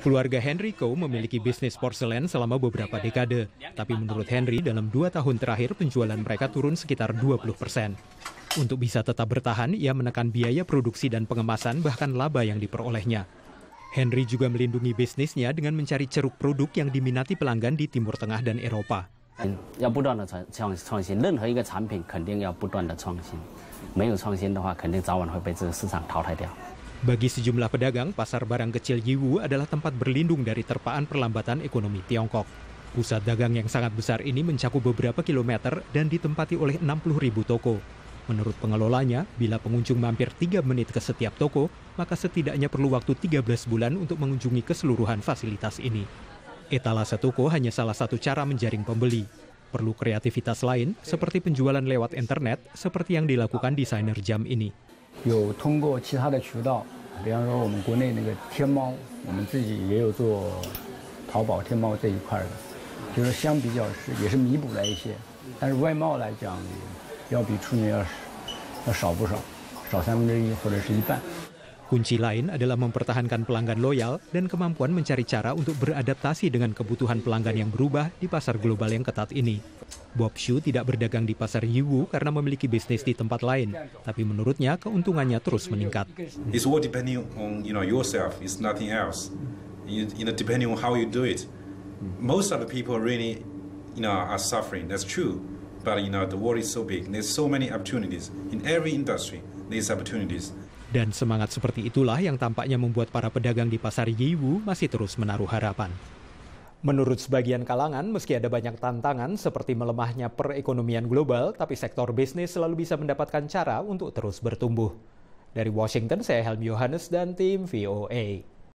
Keluarga Henry Co memiliki bisnis porselen selama beberapa dekade, tapi menurut Henry dalam dua tahun terakhir penjualan mereka turun sekitar 20 persen. Untuk bisa tetap bertahan, ia menekan biaya produksi dan pengemasan bahkan laba yang diperolehnya. Henry juga melindungi bisnisnya dengan mencari ceruk produk yang diminati pelanggan di Timur Tengah dan Eropa. Bagi sejumlah pedagang, pasar barang kecil Yiwu adalah tempat berlindung dari terpaan perlambatan ekonomi Tiongkok. Pusat dagang yang sangat besar ini mencakup beberapa kilometer dan ditempati oleh 60 ribu toko. Menurut pengelolanya, bila pengunjung mampir 3 menit ke setiap toko, maka setidaknya perlu waktu 13 bulan untuk mengunjungi keseluruhan fasilitas ini. Etalase toko hanya salah satu cara menjaring pembeli. Perlu kreativitas lain, seperti penjualan lewat internet, seperti yang dilakukan desainer jam ini. 有通过其他的渠道，比方说我们国内那个天猫，我们自己也有做淘宝、天猫这一块的，就是相比较是也是弥补了一些，但是外贸来讲要比去年要要少不少，少三分之一或者是一半。Kunci lain adalah mempertahankan pelanggan loyal dan kemampuan mencari cara untuk beradaptasi dengan kebutuhan pelanggan yang berubah di pasar global yang ketat ini. Bob Shu tidak berdagang di pasar Yiwu karena memiliki bisnis di tempat lain, tapi menurutnya keuntungannya terus meningkat. It's all depending on you know yourself, it's nothing else. You, you know depending on how you do it. Most of the people really you know are suffering. That's true. But you know the world is so big. There's so many opportunities in every industry. There's opportunities. Dan semangat seperti itulah yang tampaknya membuat para pedagang di pasar Yiwu masih terus menaruh harapan. Menurut sebagian kalangan, meski ada banyak tantangan seperti melemahnya perekonomian global, tapi sektor bisnis selalu bisa mendapatkan cara untuk terus bertumbuh. Dari Washington, saya Helm Yohanes dan tim VOA.